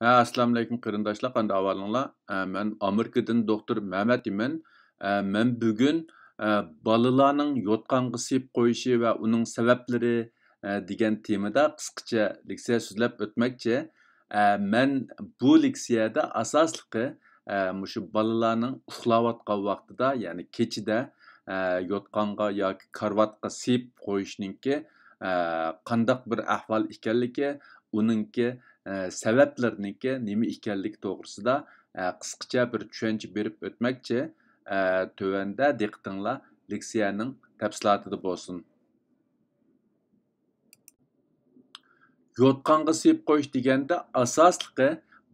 assalomu alaykum qarindoshlar qanday ahvolinglar e, man amerikadan doktor mamat eman man bugun e, bolalarning yo'tqonga sep qo'yishi va uning sabablari e, degan temada qisqacha leksiya so'zlab o'tmoqchi man bu leksiyada asosliqi shu bolalarning uxlayotgan vaqtida ya'ni kechida yo'tqonga yoki karvatga sep qo'yishningki qandaq bir ahvol ekanligi uninki sabablarniki nima ekanligi to'g'risida qisqacha bir беріп berib o'tmoqchi tövəndə diqqətinlər leksiyanın təfsilatıda bolsun. Yotqanğa sep qoyuş degəndə asaslıqı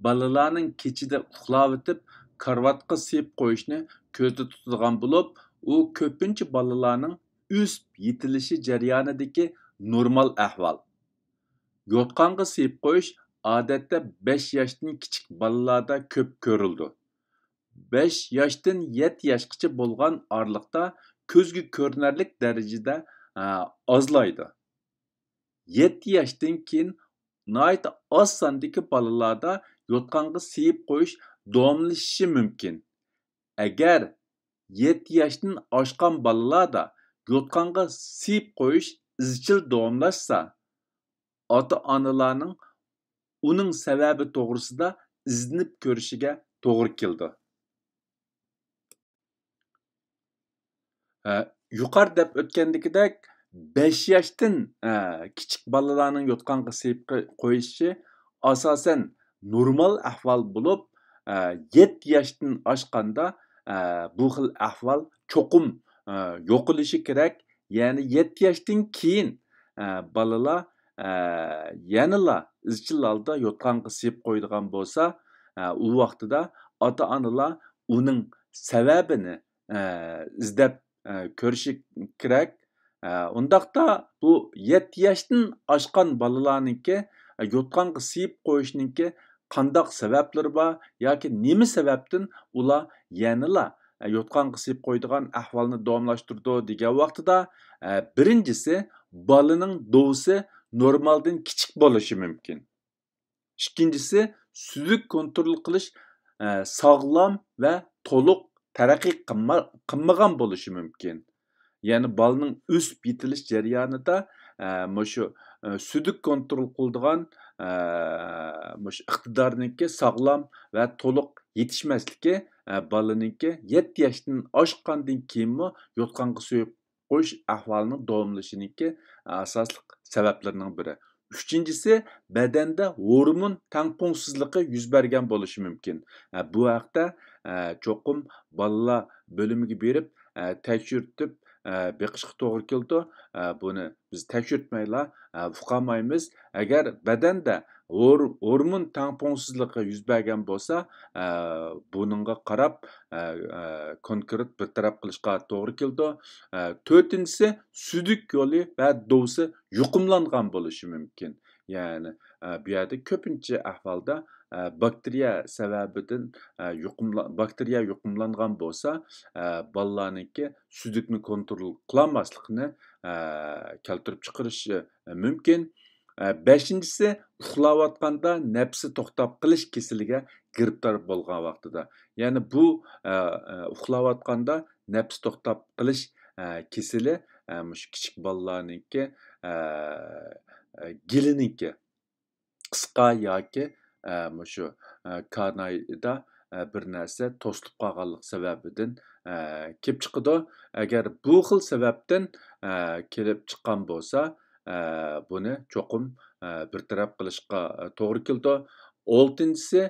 balalarının keçidə uxlavitib karvatqa sep qoyuşni közdə tutulğan болып ол көпінші balalarının üsp yetilişi cəryanidəki normal әхвал. 5 yaştın küçük كىچىك köp كۆپ 5 yaştın 7 يەتتە ياشقىچە بولغان ئارىلىقتا közgü كۆرۈنەرلىك دەرىجىدە azlaydı. 7 yaştın kin ناھايىتى az sandiki بالىلاردا يوتقانغا سىيىپ koyuş داۋاملىشىشى мүмкін. Eğer 7 yaştın ашқан بالىلاردا يوتقانغا سىيىپ koyuş ئىزچىل داۋاملاشسا، anılarının uning sababi to'g'risida iznib ko'rishiga to'g'ri keldi yuqori deb o'tgandagidek besh yoshdan kichik bolalarning yotqonga sepqi qo'yishi asosan normal ahvol bo'lib yetti yoshdan oshganda bu xil ahvol cho'qim yo'qilishi kerak ya'ni yetti yoshdan keyin balalar yanila izchil holda yo'tqanga sep qo'ydigan bo'lsa u vaqtida ota onalar uning sababini izlab ko'rishi kerak undaqda bu yetti yoshdan ашқан bolalarniki yo'tqanga siyib qo'yishniki qandaq sabablar bor yoki nima sababdan ular yanila yotqan qisib qo'ydigan ahvolni davomlashtirdi degan vaqtida birinchisi bolaning normaldan kichik bo'lishi mumkin ikkinchisi suzuk kontrol qilish e, sog'lom va to'liq taraqqiy qilmagan bo'lishi mumkin ya'ni bolning o'sib yetilish jarayonida mushu e, e sudik kontrol qiladigan e, iqtidorniki sog'lom va to'liq yetishmasligi e, bolaniki yetti yoshdan oshqandan keyinmi yo'tqonga suyib qo'yish ahvolining davomlashiniki asosliq sabablarının biri. Üçüncüsü, bədəndə hormon tamponsuzluğu yüz bərgən bolışı mümkün. Bu haqda çoxum balla bölümüge berib, təkşürtüb, beqishq toğır keldi. bunu biz təkşürtməyla, fuqamaymiz. Əgər bədəndə o'rmon tangpongsizligi yuz bergan bo'lsa e, buningga qarab e, e, konkret bir taraf qilishga to'g'ri keldi to'rtinchisi sudik yo'li va dosi yuqumlangan bo'lishi mumkin ya'ni bu yerda ko'pincha ahvolda bakteriya sababidan yuqumla bakteriya yuqumlangan bo'lsa bolalarniki sudikni kontrol qilolmaslikni keltirib chiqarishi mumkin beshinchisi uxlayotganda nafsi to'xtab qilish kesiliga giribdor bo'lgan vaqtida ya'ni bu uxlayotganda nafs to'xtab qilish kesili shu kichik bolalarniki giliniki qisqa yoki shu karnayda bir narsa to'silib qolganlik sababidan kelib chiqadi agar bu xil sababdan kelib chiqqan bo'lsa buni cho'qim bartaraf qilishga to'g'ri keldi oltinchisi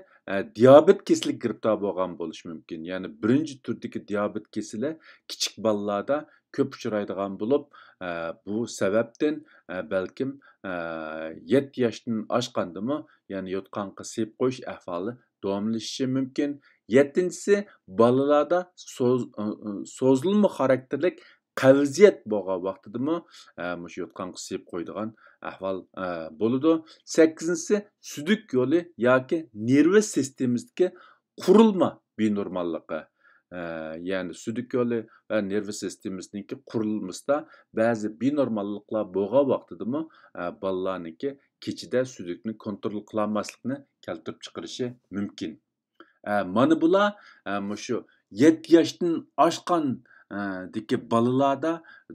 diabet kesili giribdor bo'lgan bo'lishi mumkin ya'ni birinchi turdagi diabet kesili kichik bolalarda ko'p uchraydigan bo'lib bu sababdan balkim yetti yoshdan oshqandimi ya'ni yotqanqa sep qo'yish ahvoli davomlashishi mumkin yettinchisi bolalarda so'zilma xarakterlik qalziyat bo'lgan vaqtidami shu э, yotqan qisib qo'ydigan ahvol э, bo'ladi sakkizinchisi sudik yo'li yoki nerva sistemasiga qurilma benormalligi э, ya'ni sudik yo'li va nerv sistemasiniki qurilmasida ba'zi benormalliklar bo'lgan vaqtidami bolalarniki kechida sudikni kontrol qilolmaslikni keltirib chiqarishi mumkin mana bular shu yetti yoshdan oshgan diki balalarda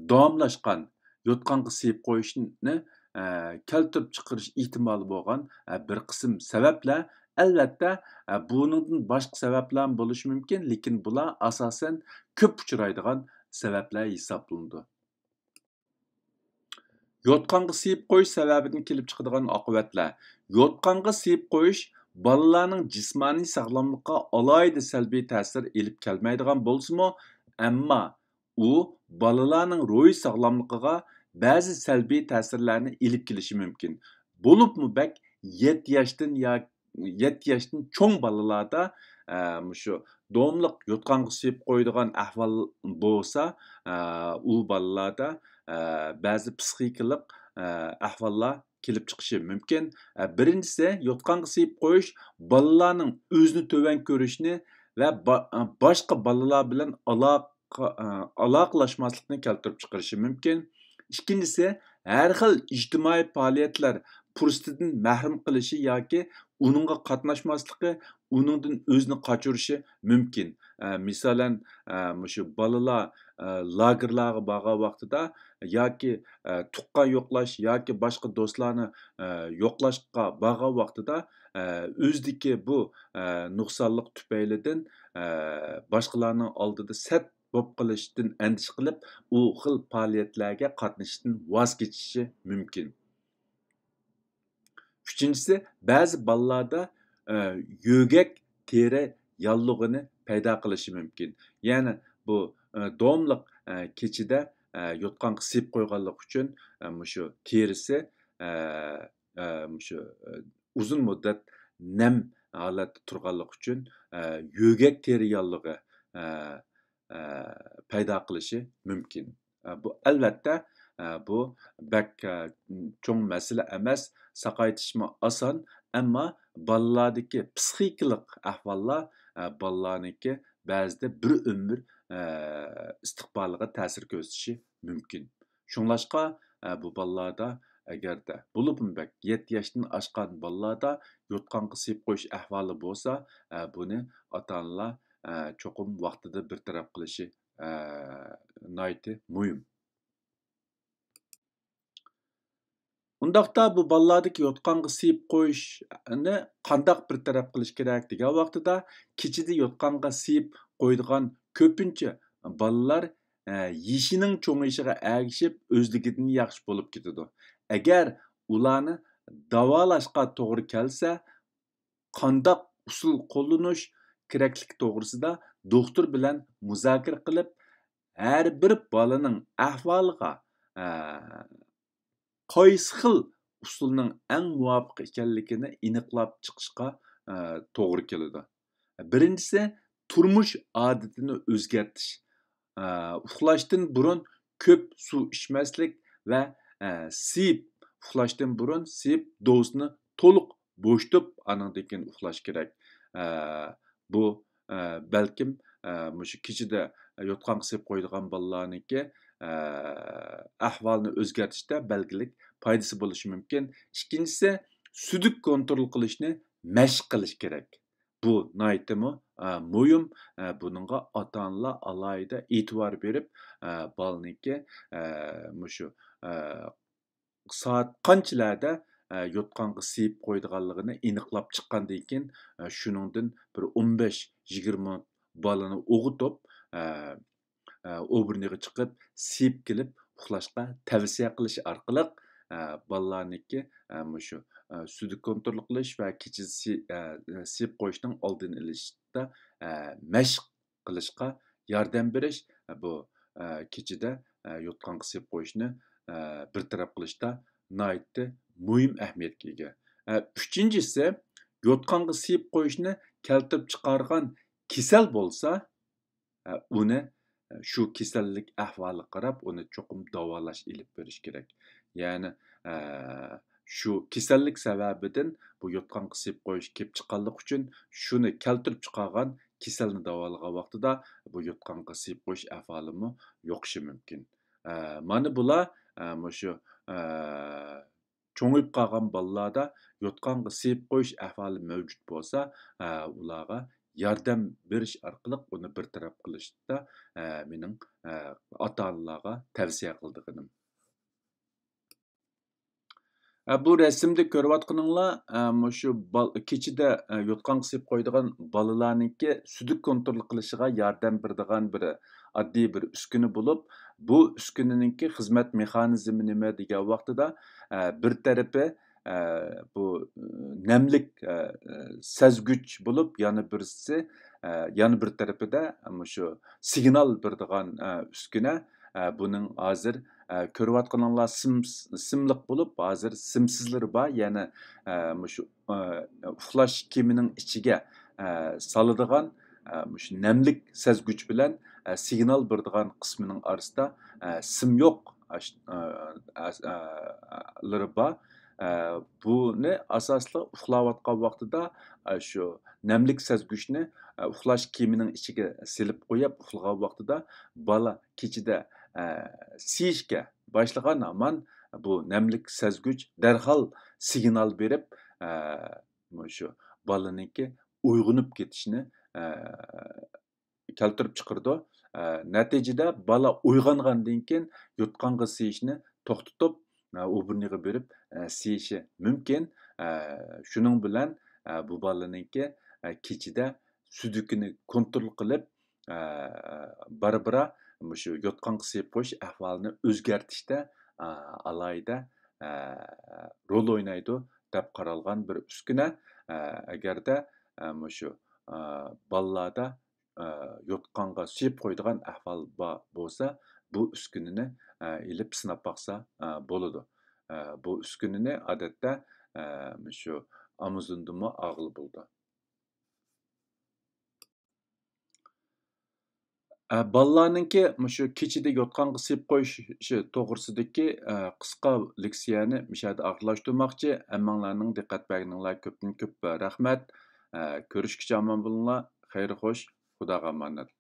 davomlashgan yotqanға сыйып қойышны keltirib chiqarish ehtimoli bo'lgan bir qism sabablar albatta buningdan boshqa sabablar ham bo'lishi mumkin lekin bular asosan ko'p uchraydigan sabablar hisoblanadi yotqonga siyib qo'yish sababidan kelib chiqadigan oqibatlar yotqonga siyib qo'yish bolalarning jismoniy sog'lomlikqa alohida salbiy ta'sir ilib kelmaydigan bo'lsimi әмма ұл балаланың рой сағламлықыға бәзі сәлбей тәсірләні еліп келіші мүмкін. Болып мұ бәк 7 яштың, я, 7 яштың чон балалада ә, мұшу домлық құсып қойдыған әхвал болса, ұл ә, балаларда ә, бәзі психикалық ә, әхвалла келіп шықшы мүмкін. Ә, біріншісі, йотқан құсып қойш балаланың өзіні төвен көрішіне va boshqa bolalar bilan aloqalashmaslikni keltirib chiqarishi mumkin ikkinchisi har xil ijtimoiy faoliyatlar fursatidan mahrum qilishi yoki uningga qatnashmasligi uningdan o'zini qochirishi mumkin masalan shu bolalar lagerlarga borgan vaqtida yoki tuqqan yo'qlash yoki boshqa do'stlarni yo'qlashga borgan vaqtida o'zdiki bu nuqsonlik tufaylidan boshqalarning oldida sat bo'lib qilishdan andish qilib u xil faoliyatlarga qatnashishdan voz kechishi mumkin uchinchisi ba'zi bolalarda yo'gak teri yallig'ini paydo qilishi mumkin ya'ni bu domliq kechida yotqan sep qo'yganlik uchun shu terisi shu uzun muddat nam holatda turganligi uchun e, yo'gak teri yallig'i e, e, paydo qilishi mumkin bu albatta bu bak cho'ng masala emas saqaytishmi oson ammo bolalardagi psixikalik ahvollar bolalarniki ba'zida bir umr istiqboliga ta'sir ko'rsatishi mumkin shunglashqa bu bolalarda agarda bulubunbak 7 yoshdan oshgan bolalarda yotqanqa sep qo'yish ahvoli bo'lsa buni ota onalar cho'qim vaqtida bartaraf qilishi noiti muhim bu бұл балладық йотқанғы сиып қойышны қандақ бір тарап қылыш керек деген вақытыда кечеде йотқанға сиып қойдыған көпінші балалар ешінің чоңайшыға әгішіп өздігідін яқшы agar ularni davolashga to'g'ri kelsa qandoq usul qo'llanish kerakligi to'g'risida doktor bilan muzokara qilib har bir bolaning ahvoliga qaysi xil usulning eng muvofiq ekanligini aniqlab chiqishga to'g'ri keladi birinchisi turmush odatini o'zgartirish uxlashdan burun ko'p suv ichmaslik va siyib uxlashdan burun siyib dozni to'liq bo'shtib anandan keyin uxlash kerak bu balkim mushu kechida yotqonga sep qo'yilgan bolalarniki ahvolni o'zgartishda balgilik foydasi bo'lishi mumkin ikkinchisi sudik kontrol qilishni mashq qilish kerak bu naytimi mo'yim buningga ota onalar alayida e'tibor berib bolaniki mushu soat qanchalarda yotqanға сыйып қойдығанлығын инықлап шыққандан кейін э, шуныңдан бір 15-20 баланы оғытып обырныға шығып сыйып келіп ұқлашқа тәвсия қылыш арқылы э, балаларныкі э, мұшу сүді контрол қылыш ва кечі сыйып қойыштың алдын ілішті мәшқ қылышқа ярдәм беріш bu кечеде yotqanqa sepib qo'yishni kılışta naitte mühim muhim ahamiyatga ega uchinchisi yo'tqonga siyib qo'yishni keltirib chiqargan kisel bo'lsa uni shu kisellik ahvoliga qarab uni cho'qim davalaş ilip berish kerak ya'ni shu kisellik sababidan bu yo'tqon qisib qo'yish kelib chiqqanligi uchun shuni keltirib kiselini davalığa davolagan da bu yo'tqon qisib qo'yish ahvolimi yo'qishi mumkin manı bula мұшы э, чоңойып қалған балаларда жотқанғы сейіп қойш әфалы мәуджуд болса оларға э, ярдәм беріш арқылы оны бір тарап қылышты да э, менің ә, ата аналарға тәвсия қылдығыным Ә, бұл рәсімді көріп атқыныңла, ә, мұшу кечеді өтқан ә, қысып қойдыған балыланың сүдік контролы қылышыға ярдан бірдіған бірі адды бір үскіні болып, бұл үскінінің ке қызмет механизмін еме деген уақытыда бір тәріпі нәмлік сәз күч болып, яны бірісі, яны бір тәріпі де мұшу сигнал бірдіған үскіне бұның азыр үскіні ә, көріп атқаналла сым сымлық болып қазір сымсызлар ба яғни ә, мұшу ә, кемінің ішіге ә, салыдыған ә, мұшу нәмлік сәзгүч білән ә, сигнал бердіған қысмының арыста ә, сым йоқ ә, ә, ба ә, бұны асаслы ұхлап атқан уақытыда шу ә, нәмлік сәзгүшіне ұхлаш кемінің ішіге селіп қойып ұхлаған уақытыда бала кечеде Э, сиишке башлаган аман бу нәмлік сәзгүч дәрхал сигнал беріп э, ошо баланыкы уйгунуп кетишине э, келтирип чыкырды нәтижеде бала уйгангандан кийин йоткангы сиишине токтотуп убырныга берип сиеши мүмкін шуның билан бу баланыкы кечиде сүдүкүнү контроль кылып барбара мүші өткен қысып қойш әхвалыны өзгәртіште алайда ә, рол ойнайды деп қаралған бір үскіне әгер де ә, мүші ә, баллада өткенға сүйіп қойдыған әхвал ба, болса бұл үскініні ә, сынап бақса ә, болады бұл үскініні әдетте ә, мүші амызындымы ағыл болды Ә, Балланыңке мүші кечеде қысып сеп қойшы тогрусудаки ә, қысқа лексияны мишада акырлаштырмакчы. әмманларының деқат бәгініңлай көптің көп рәхмәт. Ә, көрішкі аман булыңлар. қайры қош, құдаға манат.